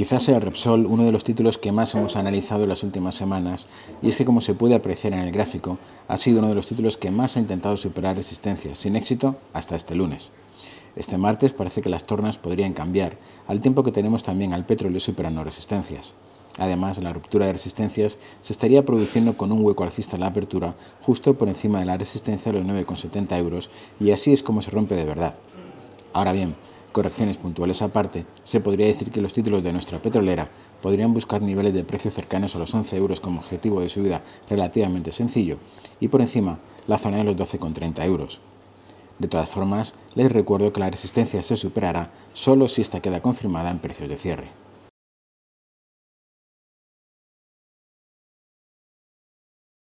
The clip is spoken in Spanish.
Quizás sea Repsol uno de los títulos que más hemos analizado en las últimas semanas, y es que como se puede apreciar en el gráfico, ha sido uno de los títulos que más ha intentado superar resistencias, sin éxito hasta este lunes. Este martes parece que las tornas podrían cambiar, al tiempo que tenemos también al petróleo superando resistencias. Además, la ruptura de resistencias se estaría produciendo con un hueco alcista en la apertura, justo por encima de la resistencia de los 9,70 euros, y así es como se rompe de verdad. Ahora bien, Correcciones puntuales aparte, se podría decir que los títulos de nuestra petrolera podrían buscar niveles de precio cercanos a los 11 euros como objetivo de subida relativamente sencillo y por encima la zona de los 12,30 euros. De todas formas, les recuerdo que la resistencia se superará solo si esta queda confirmada en precios de cierre.